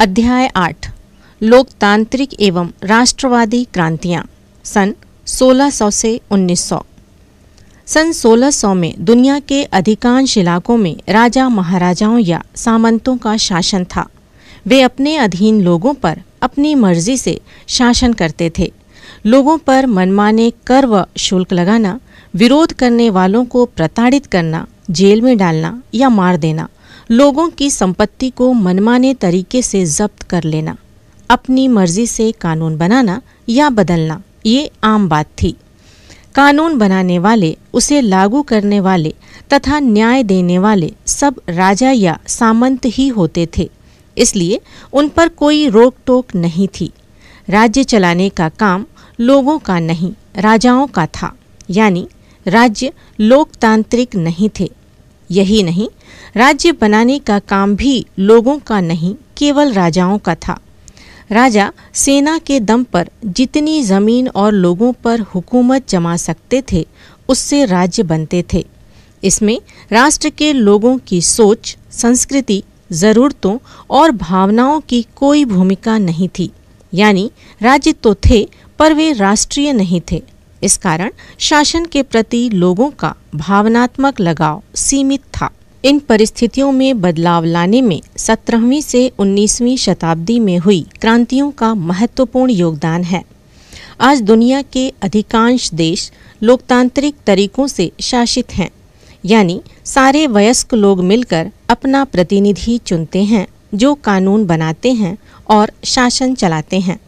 अध्याय आठ लोकतांत्रिक एवं राष्ट्रवादी क्रांतियां सन 1600 से 1900 सन 1600 में दुनिया के अधिकांश इलाकों में राजा महाराजाओं या सामंतों का शासन था वे अपने अधीन लोगों पर अपनी मर्जी से शासन करते थे लोगों पर मनमाने कर व शुल्क लगाना विरोध करने वालों को प्रताड़ित करना जेल में डालना या मार देना लोगों की संपत्ति को मनमाने तरीके से जब्त कर लेना अपनी मर्जी से कानून बनाना या बदलना ये आम बात थी कानून बनाने वाले उसे लागू करने वाले तथा न्याय देने वाले सब राजा या सामंत ही होते थे इसलिए उन पर कोई रोक टोक नहीं थी राज्य चलाने का काम लोगों का नहीं राजाओं का था यानी राज्य लोकतांत्रिक नहीं थे यही नहीं राज्य बनाने का काम भी लोगों का नहीं केवल राजाओं का था राजा सेना के दम पर जितनी जमीन और लोगों पर हुकूमत जमा सकते थे उससे राज्य बनते थे इसमें राष्ट्र के लोगों की सोच संस्कृति ज़रूरतों और भावनाओं की कोई भूमिका नहीं थी यानी राज्य तो थे पर वे राष्ट्रीय नहीं थे इस कारण शासन के प्रति लोगों का भावनात्मक लगाव सीमित था इन परिस्थितियों में बदलाव लाने में 17वीं से 19वीं शताब्दी में हुई क्रांतियों का महत्वपूर्ण योगदान है आज दुनिया के अधिकांश देश लोकतांत्रिक तरीकों से शासित हैं यानी सारे वयस्क लोग मिलकर अपना प्रतिनिधि चुनते हैं जो कानून बनाते हैं और शासन चलाते हैं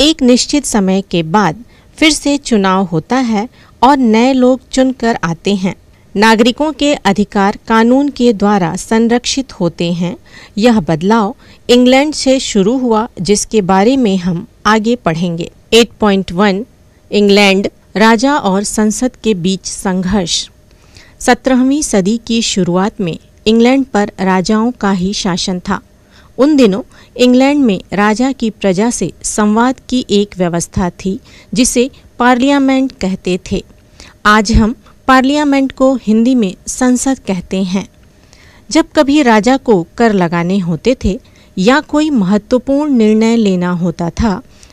एक निश्चित समय के बाद फिर से चुनाव होता है और नए लोग चुनकर आते हैं नागरिकों के अधिकार कानून के द्वारा संरक्षित होते हैं यह बदलाव इंग्लैंड से शुरू हुआ जिसके बारे में हम आगे पढ़ेंगे 8.1 इंग्लैंड राजा और संसद के बीच संघर्ष सत्रहवीं सदी की शुरुआत में इंग्लैंड पर राजाओं का ही शासन था उन दिनों इंग्लैंड में राजा की प्रजा से संवाद की एक व्यवस्था थी जिसे पार्लियामेंट कहते थे आज हम पार्लियामेंट को हिंदी में संसद कहते हैं जब कभी राजा को कर लगाने होते थे या कोई महत्वपूर्ण निर्णय लेना होता था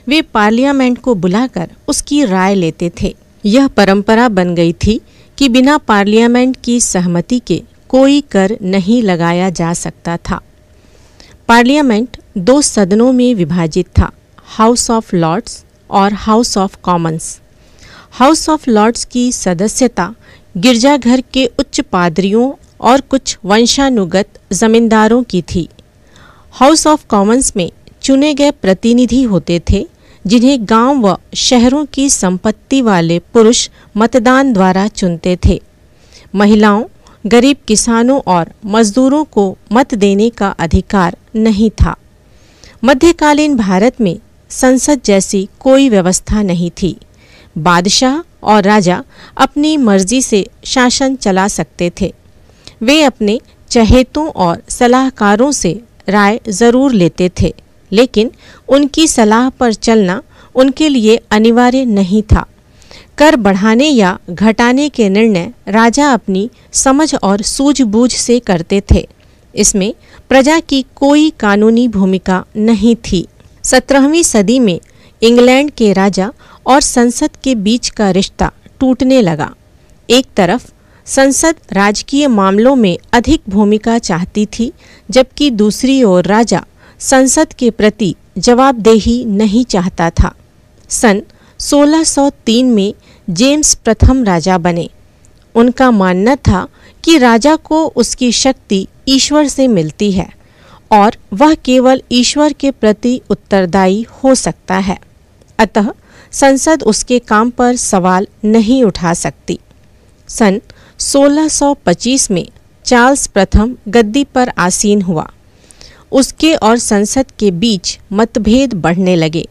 वे पार्लियामेंट को बुलाकर उसकी राय लेते थे यह परंपरा बन गई थी कि बिना पार्लियामेंट की सहमति के कोई कर नहीं लगाया जा सकता था पार्लियामेंट दो सदनों में विभाजित था हाउस ऑफ लॉर्ड्स और House of Commons House of Lords की सदस्यता गिरजाघर के उच्च पादरियों और कुछ वंशानुगत जमींदारों की थी हाउस ऑफ कॉमन्स में चुने गए प्रतिनिधि होते थे जिन्हें गांव व शहरों की संपत्ति वाले पुरुष मतदान द्वारा चुनते थे महिलाओं गरीब किसानों और मजदूरों को मत देने का अधिकार नहीं था मध्यकालीन भारत में संसद जैसी कोई व्यवस्था नहीं थी बादशाह और राजा अपनी मर्जी से शासन चला सकते थे वे अपने चहेतों और सलाहकारों से राय ज़रूर लेते थे लेकिन उनकी सलाह पर चलना उनके लिए अनिवार्य नहीं था कर बढ़ाने या घटाने के निर्णय राजा अपनी समझ और सूझबूझ से करते थे इसमें प्रजा की कोई कानूनी भूमिका नहीं थी सत्रहवीं सदी में इंग्लैंड के राजा और संसद के बीच का रिश्ता टूटने लगा एक तरफ संसद राजकीय मामलों में अधिक भूमिका चाहती थी जबकि दूसरी ओर राजा संसद के प्रति जवाबदेही नहीं चाहता था सन 1603 में जेम्स प्रथम राजा बने उनका मानना था कि राजा को उसकी शक्ति ईश्वर से मिलती है और वह केवल ईश्वर के प्रति उत्तरदायी हो सकता है अतः संसद उसके काम पर सवाल नहीं उठा सकती सन 1625 में चार्ल्स प्रथम गद्दी पर आसीन हुआ उसके और संसद के बीच मतभेद बढ़ने लगे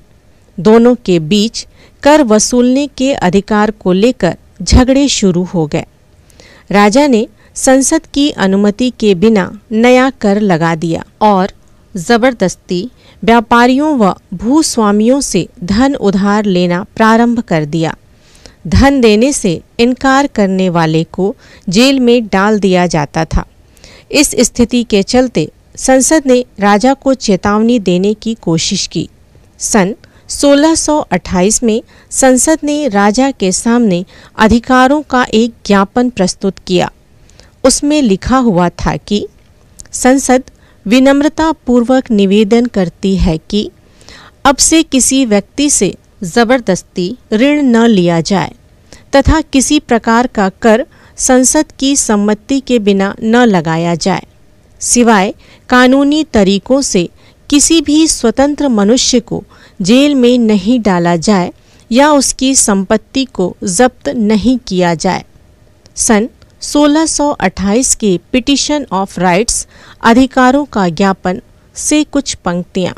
दोनों के बीच कर वसूलने के अधिकार को लेकर झगड़े शुरू हो गए राजा ने संसद की अनुमति के बिना नया कर लगा दिया और ज़बरदस्ती व्यापारियों व भूस्वामियों से धन उधार लेना प्रारंभ कर दिया धन देने से इनकार करने वाले को जेल में डाल दिया जाता था इस स्थिति के चलते संसद ने राजा को चेतावनी देने की कोशिश की सन 1628 में संसद ने राजा के सामने अधिकारों का एक ज्ञापन प्रस्तुत किया उसमें लिखा हुआ था कि संसद विनम्रता पूर्वक निवेदन करती है कि अब से किसी व्यक्ति से ज़बरदस्ती ऋण न लिया जाए तथा किसी प्रकार का कर संसद की सम्मति के बिना न लगाया जाए सिवाय कानूनी तरीकों से किसी भी स्वतंत्र मनुष्य को जेल में नहीं डाला जाए या उसकी संपत्ति को जब्त नहीं किया जाए सन 1628 के पिटिशन ऑफ राइट्स अधिकारों का ज्ञापन से कुछ पंक्तियाँ